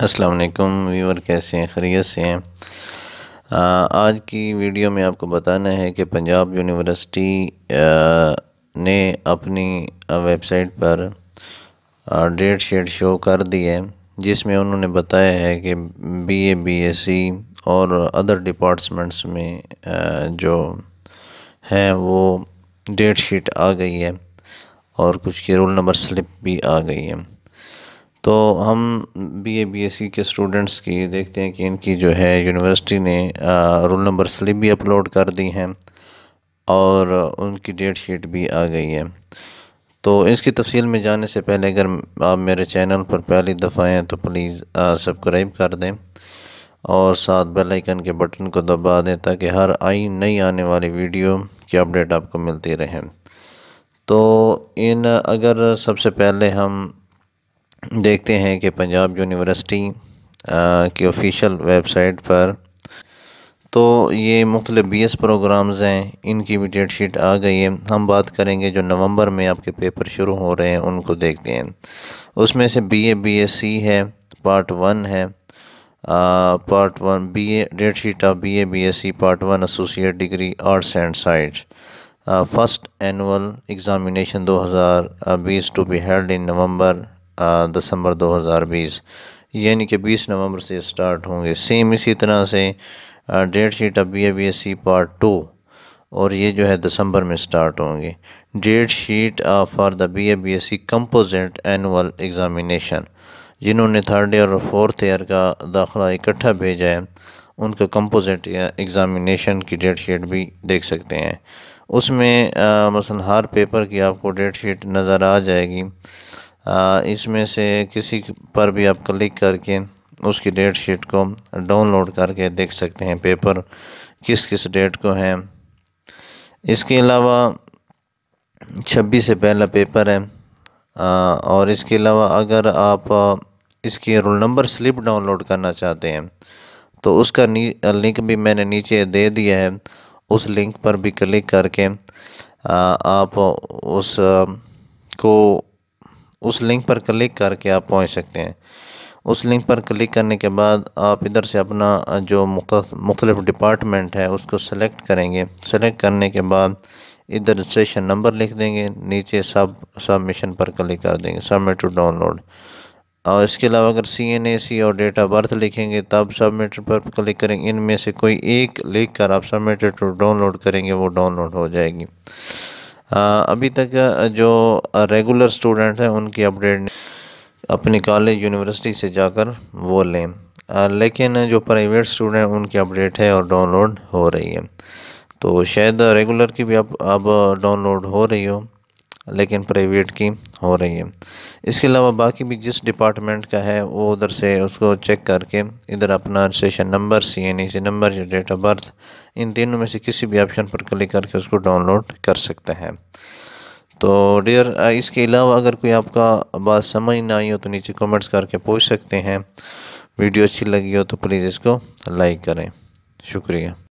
अस्सलाम वालेकुम व्यूवर कैसे हैं खरीत से हैं आज की वीडियो में आपको बताना है कि पंजाब यूनिवर्सिटी ने अपनी वेबसाइट पर डेट शीट शो कर दी है जिसमें उन्होंने बताया है कि बीए बीएससी और अदर डिपार्टमेंट्स में जो हैं वो डेट शीट आ गई है और कुछ की रोल नंबर स्लिप भी आ गई है तो हम B A B S C के स्टूडेंट्स की देखते हैं कि इनकी जो है यूनिवर्सिटी ने रोल नंबर स्लिप भी अपलोड कर दी हैं और उनकी डेट शीट भी आ गई है तो इसकी तफसील में जाने से पहले अगर आप मेरे चैनल पर पहली दफ़ा हैं तो प्लीज़ सब्सक्राइब कर दें और साथ बेल आइकन के बटन को दबा दें ताकि हर आई नई आने वाली वीडियो की अपडेट आपको मिलती रहे तो इन अगर सबसे पहले हम देखते हैं कि पंजाब यूनिवर्सिटी की ऑफिशियल वेबसाइट पर तो ये मुख्तलिफ बी एस प्रोग्राम्स हैं इनकी भी डेट शीट आ गई है हम बात करेंगे जो नवंबर में आपके पेपर शुरू हो रहे हैं उनको देखते हैं उसमें से B A B S C है पार्ट वन है part one B A date sheet of B A B S C part one associate degree arts and science first annual examination दो हज़ार बीस to be held in November December 2020 यानी कि 20 नवंबर से start होंगे same इसी तरह से डेट शीट अब B B S C part two और ये जो है दिसंबर में स्टार्ट होंगे date sheet for the B A B S C composite annual examination जिन्होंने थर्ड ईयर और फोर्थ ईयर का दाखला इकट्ठा भेजा है उनका कंपोजिट एग्ज़ामिनेशन की डेट शीट भी देख सकते हैं उसमें मसलन हर पेपर की आपको डेट शीट नज़र आ जाएगी इसमें से किसी पर भी आप क्लिक करके उसकी डेट शीट को डाउनलोड करके देख सकते हैं पेपर किस किस डेट को है इसके अलावा छब्बीस से पहला पेपर है और इसके अलावा अगर आप इसकी रोल नंबर स्लिप डाउनलोड करना चाहते हैं तो उसका लिंक भी मैंने नीचे दे दिया है उस लिंक पर भी क्लिक करके आप उस को उस लिंक पर क्लिक करके आप पहुंच सकते हैं उस लिंक पर क्लिक करने के बाद आप इधर से अपना जो मुख्तलिफ डिपार्टमेंट है उसको सेलेक्ट करेंगे सेलेक्ट करने के बाद इधर रजिस्ट्रेशन नंबर लिख देंगे नीचे सब सबमिशन पर क्लिक कर देंगे सबमिट टू डाउनलोड और इसके अलावा अगर सी एन ए सी और डेट ऑफ बर्थ लिखेंगे तब सबमिट पर क्लिक करेंगे इनमें से कोई एक लिख कर आप सबमिट टू डाउनलोड करेंगे वो डाउनलोड हो जाएगी अभी तक जो रेगुलर स्टूडेंट हैं उनकी अपडेट अपने कॉलेज यूनिवर्सिटी से जाकर वो लें लेकिन जो प्राइवेट स्टूडेंट उनकी अपडेट है और डाउनलोड हो रही है तो शायद रेगुलर की भी अब अब डाउनलोड हो रही हो लेकिन प्राइवेट की हो रही है इसके अलावा बाकी भी जिस डिपार्टमेंट का है वो उधर से उसको चेक करके इधर अपना registration number C N E C number या डेट ऑफ बर्थ इन तीनों में से किसी भी ऑप्शन पर क्लिक करके उसको डाउनलोड कर सकते हैं तो डियर इसके अलावा अगर कोई आपका बात समझ ना आई हो तो नीचे कमेंट्स करके पूछ सकते हैं वीडियो अच्छी लगी हो तो प्लीज़ इसको लाइक करें शुक्रिया